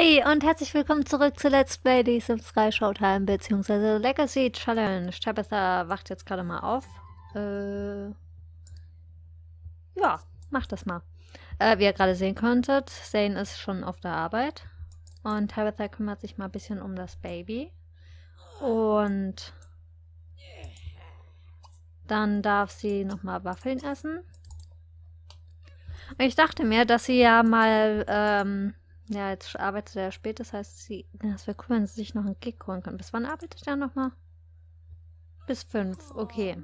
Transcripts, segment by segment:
Hey und herzlich willkommen zurück zu Let's Play The Sims 3 Showtime bzw. Legacy Challenge. Tabitha wacht jetzt gerade mal auf. Äh, ja, macht das mal. Äh, wie ihr gerade sehen konntet, Zane ist schon auf der Arbeit. Und Tabitha kümmert sich mal ein bisschen um das Baby. Und dann darf sie nochmal Waffeln essen. Und ich dachte mir, dass sie ja mal... Ähm, ja, jetzt arbeitet er spät, das heißt, sie, das wäre cool, wenn sie sich noch einen Gig holen können. Bis wann arbeitet er nochmal? Bis fünf, okay.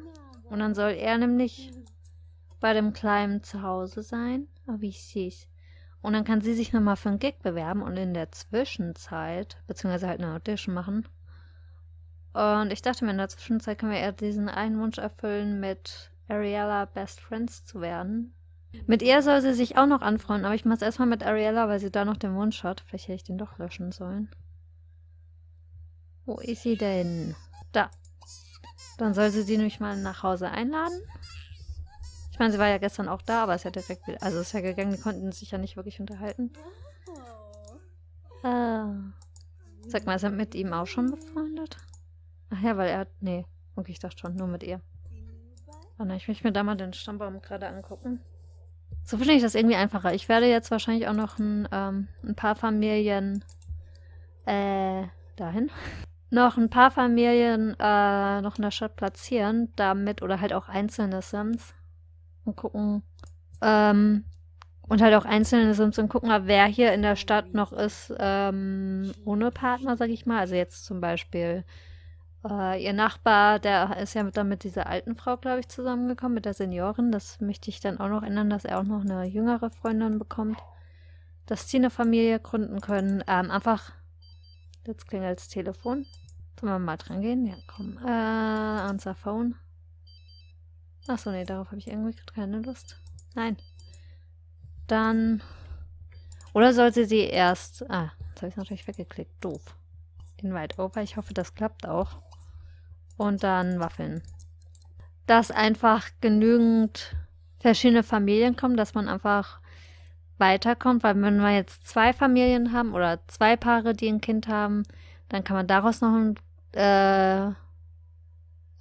Und dann soll er nämlich bei dem Kleinen zu Hause sein. Oh, wie ich sehe es. Und dann kann sie sich nochmal für einen Gig bewerben und in der Zwischenzeit, beziehungsweise halt eine Audition machen. Und ich dachte mir, in der Zwischenzeit können wir eher diesen einen Wunsch erfüllen, mit Ariella Best Friends zu werden. Mit ihr soll sie sich auch noch anfreunden, aber ich mach's erstmal mit Ariella, weil sie da noch den Wunsch hat. Vielleicht hätte ich den doch löschen sollen. Wo ist sie denn? Da. Dann soll sie sie nämlich mal nach Hause einladen. Ich meine, sie war ja gestern auch da, aber ist ja direkt wieder... Also ist ja gegangen, die konnten sich ja nicht wirklich unterhalten. Ah. Sag mal, ist er mit ihm auch schon befreundet? Ach ja, weil er... Nee. Okay, ich dachte schon, nur mit ihr. Oh nein, ich möchte mir da mal den Stammbaum gerade angucken. So finde ich das irgendwie einfacher. Ich werde jetzt wahrscheinlich auch noch ein, ähm, ein paar Familien äh, dahin. noch ein paar Familien äh, noch in der Stadt platzieren, damit, oder halt auch einzelne Sims und gucken, ähm, und halt auch einzelne Sims und gucken, wer hier in der Stadt noch ist, ähm, ohne Partner, sag ich mal. Also jetzt zum Beispiel äh, ihr Nachbar, der ist ja mit, dann mit dieser alten Frau, glaube ich, zusammengekommen, mit der Seniorin. Das möchte ich dann auch noch ändern, dass er auch noch eine jüngere Freundin bekommt. Dass sie eine Familie gründen können. Ähm, einfach, jetzt klingelt das Telefon. Sollen wir mal dran gehen? Ja, komm. Äh, answer phone. Achso, nee, darauf habe ich irgendwie gerade keine Lust. Nein. Dann... Oder soll sie sie erst... Ah, jetzt habe ich natürlich weggeklickt. Doof. Invite over. Ich hoffe, das klappt auch und dann Waffeln. Dass einfach genügend verschiedene Familien kommen, dass man einfach weiterkommt, weil wenn wir jetzt zwei Familien haben oder zwei Paare, die ein Kind haben, dann kann man daraus noch ein, äh,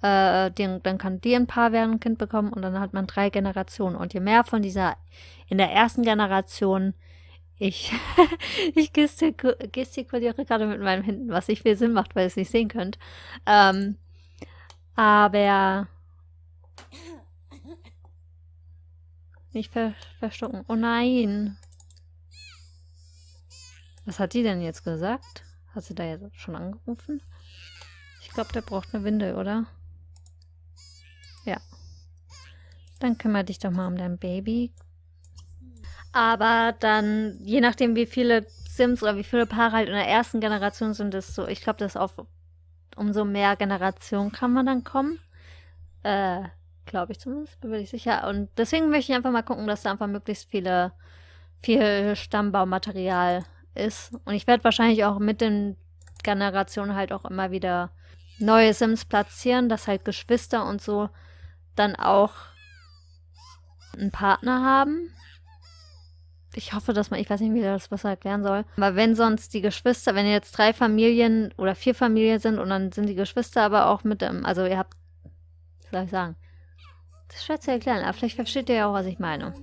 äh, den, dann kann die ein Paar werden, ein Kind bekommen und dann hat man drei Generationen. Und je mehr von dieser in der ersten Generation ich, ich gestik gestikuliere gerade mit meinem Händen, was nicht viel Sinn macht, weil ihr es nicht sehen könnt. Ähm, aber nicht ver verstunken. Oh nein. Was hat die denn jetzt gesagt? Hat sie da jetzt schon angerufen? Ich glaube, der braucht eine Windel, oder? Ja. Dann kümmere dich doch mal um dein Baby. Aber dann, je nachdem, wie viele Sims oder wie viele Paare halt in der ersten Generation sind, ist so, ich glaube, das ist auf umso mehr Generationen kann man dann kommen. Äh, Glaube ich zumindest, bin ich sicher. Und deswegen möchte ich einfach mal gucken, dass da einfach möglichst viele, viel Stammbaumaterial ist. Und ich werde wahrscheinlich auch mit den Generationen halt auch immer wieder neue Sims platzieren, dass halt Geschwister und so dann auch einen Partner haben ich hoffe, dass man, ich weiß nicht, wie das besser erklären soll. Aber wenn sonst die Geschwister, wenn jetzt drei Familien oder vier Familien sind und dann sind die Geschwister aber auch mit, also ihr habt, was soll ich sagen? Das ist schwer zu erklären, aber vielleicht versteht ihr ja auch, was ich meine.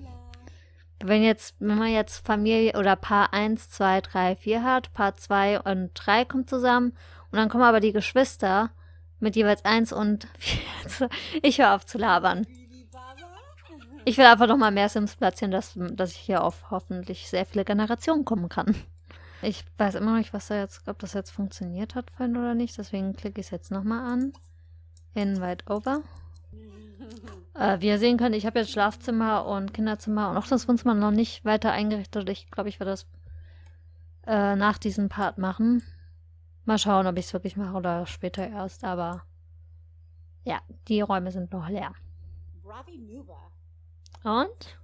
Wenn jetzt, wenn man jetzt Familie oder Paar 1, 2, 3, 4 hat, Paar 2 und 3 kommt zusammen und dann kommen aber die Geschwister mit jeweils 1 und 4. Ich höre auf zu labern. Ich will einfach noch mal mehr Sims platzieren, dass, dass ich hier auf hoffentlich sehr viele Generationen kommen kann. Ich weiß immer noch nicht, was da jetzt, ob das jetzt funktioniert hat vorhin oder nicht. Deswegen klicke ich es jetzt nochmal an. Invite over. Äh, wie ihr sehen könnt, ich habe jetzt Schlafzimmer und Kinderzimmer und auch das Wohnzimmer noch nicht weiter eingerichtet. Ich glaube, ich werde das äh, nach diesem Part machen. Mal schauen, ob ich es wirklich mache oder später erst. Aber ja, die Räume sind noch leer. Bravi Nuba und?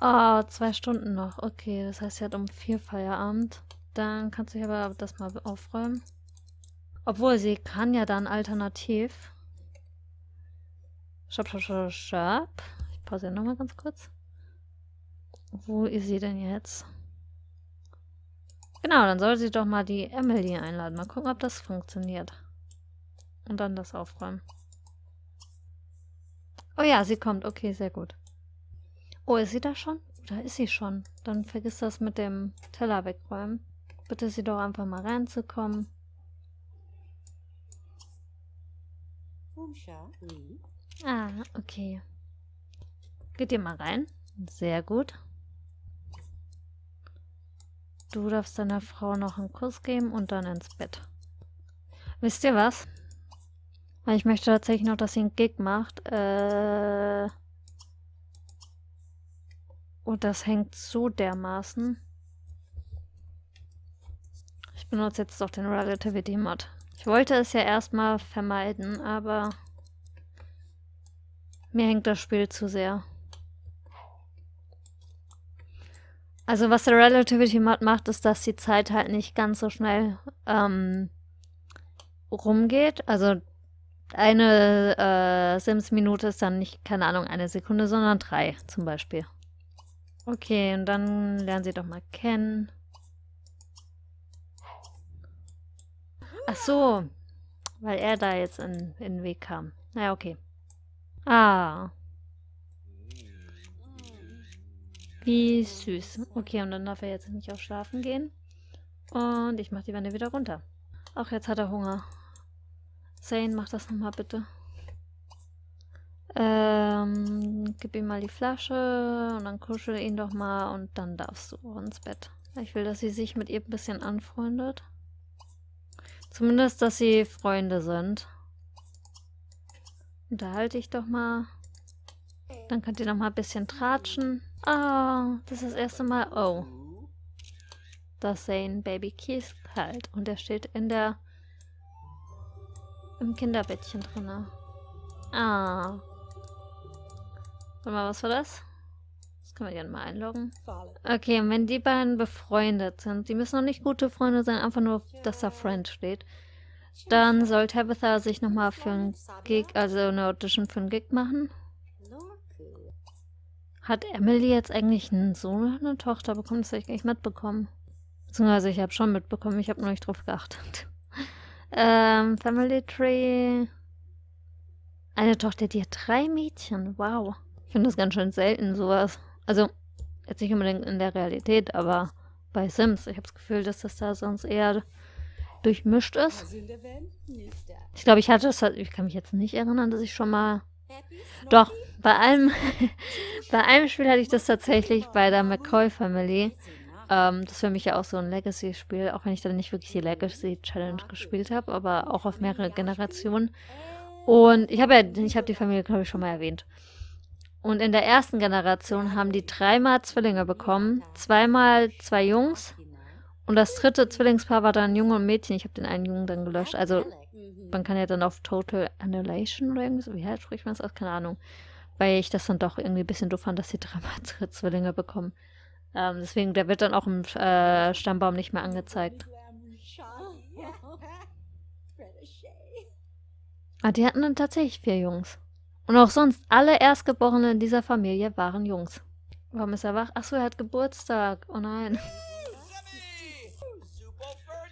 Oh, zwei Stunden noch. Okay, das heißt, sie hat um vier Feierabend. Dann kannst du aber das mal aufräumen. Obwohl, sie kann ja dann alternativ. Stopp, stopp, stopp, stopp. Ich pause pausiere nochmal ganz kurz. Wo ist sie denn jetzt? Genau, dann soll sie doch mal die Emily einladen. Mal gucken, ob das funktioniert. Und dann das aufräumen. Oh ja, sie kommt. Okay, sehr gut. Oh, ist sie da schon? Da ist sie schon. Dann vergiss das mit dem Teller wegräumen. Bitte sie doch einfach mal reinzukommen. Ah, okay. Geht ihr mal rein. Sehr gut. Du darfst deiner Frau noch einen Kuss geben und dann ins Bett. Wisst ihr was? Ich möchte tatsächlich noch, dass sie einen Gig macht. Äh Und das hängt so dermaßen. Ich benutze jetzt doch den Relativity-Mod. Ich wollte es ja erstmal vermeiden, aber mir hängt das Spiel zu sehr. Also was der Relativity Mod macht, ist, dass die Zeit halt nicht ganz so schnell ähm, rumgeht. Also eine äh, Sims-Minute ist dann nicht, keine Ahnung, eine Sekunde, sondern drei zum Beispiel. Okay, und dann lernen sie doch mal kennen. Ach so, weil er da jetzt in, in den Weg kam. Naja, okay. Ah. Wie süß. Okay, und dann darf er jetzt nicht auch schlafen gehen. Und ich mache die Wände wieder runter. Ach, jetzt hat er Hunger. Zane, mach das nochmal bitte. Ähm, gib ihm mal die Flasche und dann kuschel ihn doch mal und dann darfst du ins Bett. Ich will, dass sie sich mit ihr ein bisschen anfreundet. Zumindest, dass sie Freunde sind. Unterhalte ich doch mal. Dann könnt ihr noch mal ein bisschen tratschen. Ah, oh, das ist das erste Mal. Oh. Das Zane Baby Keith halt. Und er steht in der im Kinderbettchen drinne. Ah. Warte mal, was war das? Das können wir gerne mal einloggen. Okay, und wenn die beiden befreundet sind, die müssen noch nicht gute Freunde sein, einfach nur, dass da Friend steht, dann soll Tabitha sich nochmal für ein Gig, also eine Audition für ein Gig machen. Hat Emily jetzt eigentlich einen Sohn oder eine Tochter bekommen? Das habe ich gar nicht mitbekommen. Beziehungsweise ich habe schon mitbekommen, ich habe noch nicht drauf geachtet. Ähm, Family Tree. Eine Tochter, die hat drei Mädchen. Wow. Ich finde das ganz schön selten, sowas. Also, jetzt nicht unbedingt in der Realität, aber bei Sims. Ich habe das Gefühl, dass das da sonst eher durchmischt ist. Ich glaube, ich hatte das. Halt, ich kann mich jetzt nicht erinnern, dass ich schon mal. Doch, bei einem, bei einem Spiel hatte ich das tatsächlich bei der McCoy Family. Ähm, das ist für mich ja auch so ein Legacy-Spiel, auch wenn ich dann nicht wirklich die Legacy-Challenge gespielt habe, aber auch auf mehrere Generationen. Und ich habe ja, ich habe die Familie, glaube ich, schon mal erwähnt. Und in der ersten Generation haben die dreimal Zwillinge bekommen, zweimal zwei Jungs und das dritte Zwillingspaar war dann Junge und Mädchen. Ich habe den einen Jungen dann gelöscht. Also man kann ja dann auf Total Annihilation oder irgendwie so, wie heißt, spricht man das aus? Keine Ahnung. Weil ich das dann doch irgendwie ein bisschen doof fand, dass sie dreimal Zwillinge bekommen. Ähm, deswegen, der wird dann auch im äh, Stammbaum nicht mehr angezeigt. Ah, die hatten dann tatsächlich vier Jungs. Und auch sonst, alle Erstgeborenen in dieser Familie waren Jungs. Warum ist er wach? Achso, er hat Geburtstag. Oh nein.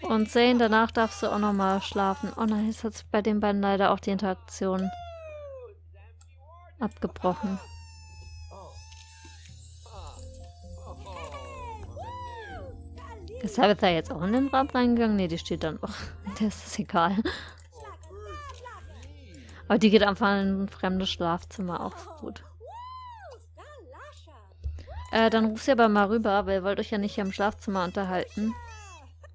Und sehen, danach darfst du auch nochmal schlafen. Oh nein, jetzt hat sich bei den beiden leider auch die Interaktion abgebrochen. Ist habe jetzt auch in den Raum reingegangen? Ne, die steht dann noch. Das ist egal. Aber die geht einfach in ein fremdes Schlafzimmer, auch gut. Äh, dann ruf sie aber mal rüber, weil ihr wollt euch ja nicht hier im Schlafzimmer unterhalten.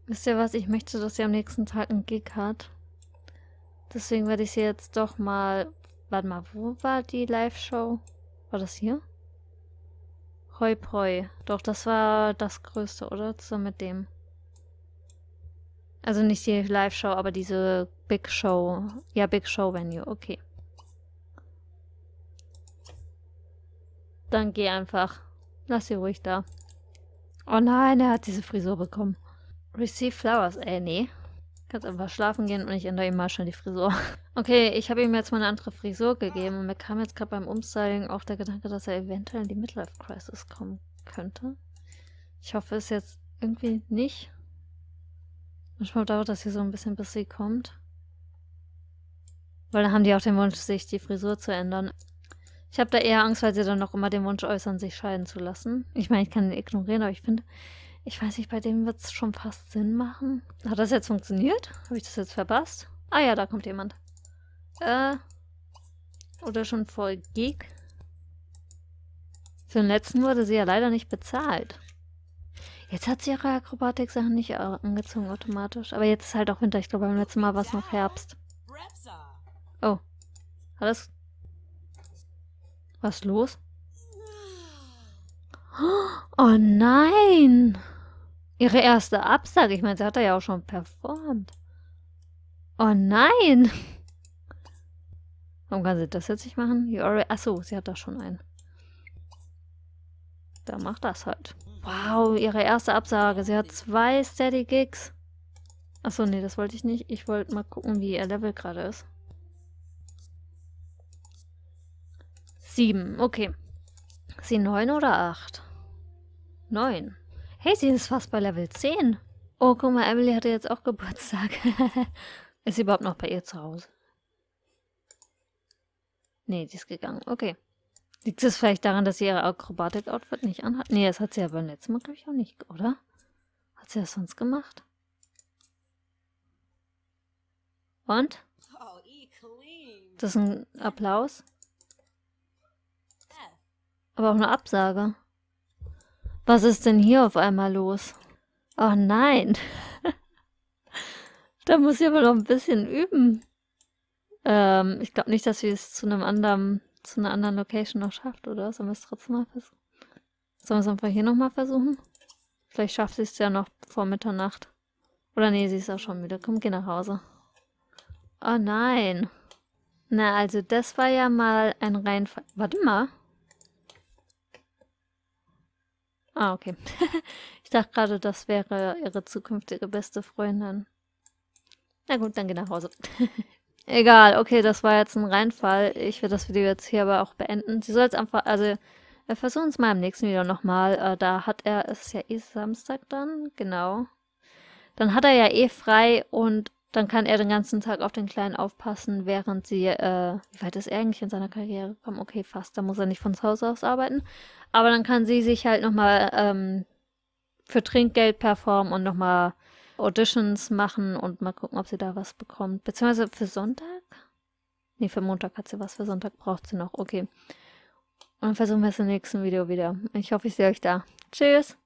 Wisst ihr was? Ich möchte, dass sie am nächsten Tag einen Gig hat. Deswegen werde ich sie jetzt doch mal... Warte mal, wo war die Live-Show? War das hier? Hoi Poi. Doch, das war das Größte, oder? Zusammen mit dem. Also nicht die Live-Show, aber diese Big Show. Ja, Big Show Venue, okay. Dann geh einfach. Lass sie ruhig da. Oh nein, er hat diese Frisur bekommen. Receive Flowers, Äh, nee. Kannst einfach schlafen gehen und ich ändere ihm mal schnell die Frisur. Okay, ich habe ihm jetzt mal eine andere Frisur gegeben und mir kam jetzt gerade beim Umstyling auch der Gedanke, dass er eventuell in die Midlife Crisis kommen könnte. Ich hoffe es jetzt irgendwie nicht. Manchmal dauert das hier so ein bisschen, bis sie kommt. Weil dann haben die auch den Wunsch, sich die Frisur zu ändern. Ich habe da eher Angst, weil sie dann noch immer den Wunsch äußern, sich scheiden zu lassen. Ich meine, ich kann ihn ignorieren, aber ich finde, ich weiß nicht, bei dem wird es schon fast Sinn machen. Hat das jetzt funktioniert? Habe ich das jetzt verpasst? Ah ja, da kommt jemand. Äh. Oder schon voll Geek. Für den letzten wurde sie ja leider nicht bezahlt. Jetzt hat sie ihre Akrobatik-Sachen nicht angezogen automatisch. Aber jetzt ist halt auch Winter. Ich glaube, beim letzten Mal war es noch Herbst. Oh. Alles. Was los? Oh nein! Ihre erste Absage. Ich meine, sie hat ja auch schon performt. Oh nein! Warum kann sie das jetzt nicht machen? Achso, sie hat da schon einen. Da macht das halt. Wow, ihre erste Absage. Sie hat zwei Steady Gigs. Achso, nee, das wollte ich nicht. Ich wollte mal gucken, wie ihr Level gerade ist. Sieben, okay. Sie neun oder acht? Neun. Hey, sie ist fast bei Level 10. Oh, guck mal, Emily hatte jetzt auch Geburtstag. ist sie überhaupt noch bei ihr zu Hause? Nee, die ist gegangen. Okay. Liegt es vielleicht daran, dass sie ihr Akrobatik-Outfit nicht anhat? Nee, das hat sie ja beim letzten Mal, glaube ich, auch nicht, oder? Hat sie das sonst gemacht? Und? Oh, das ist ein Applaus. Aber auch eine Absage. Was ist denn hier auf einmal los? Oh nein. da muss ich aber noch ein bisschen üben. Ähm, ich glaube nicht, dass sie es zu einem anderen, zu einer anderen Location noch schafft, oder? Sollen wir es trotzdem mal versuchen? Sollen wir es einfach hier nochmal versuchen? Vielleicht schafft sie es ja noch vor Mitternacht. Oder nee, sie ist auch schon wieder. Komm, geh nach Hause. Oh nein. Na, also das war ja mal ein rein... Warte mal. Ah, okay. ich dachte gerade, das wäre ihre zukünftige beste Freundin. Na gut, dann geh nach Hause. Egal, okay, das war jetzt ein Reinfall. Ich will das Video jetzt hier aber auch beenden. Sie soll jetzt einfach, also wir versuchen es mal im nächsten Video nochmal. Äh, da hat er, es ist ja eh Samstag dann, genau. Dann hat er ja eh frei und dann kann er den ganzen Tag auf den Kleinen aufpassen, während sie, äh, wie weit ist er eigentlich in seiner Karriere gekommen? Okay, fast, da muss er nicht von zu Hause aus arbeiten. Aber dann kann sie sich halt nochmal ähm, für Trinkgeld performen und nochmal Auditions machen und mal gucken, ob sie da was bekommt. Beziehungsweise für Sonntag? Nee, für Montag hat sie was, für Sonntag braucht sie noch. Okay. Und dann versuchen wir es im nächsten Video wieder. Ich hoffe, ich sehe euch da. Tschüss!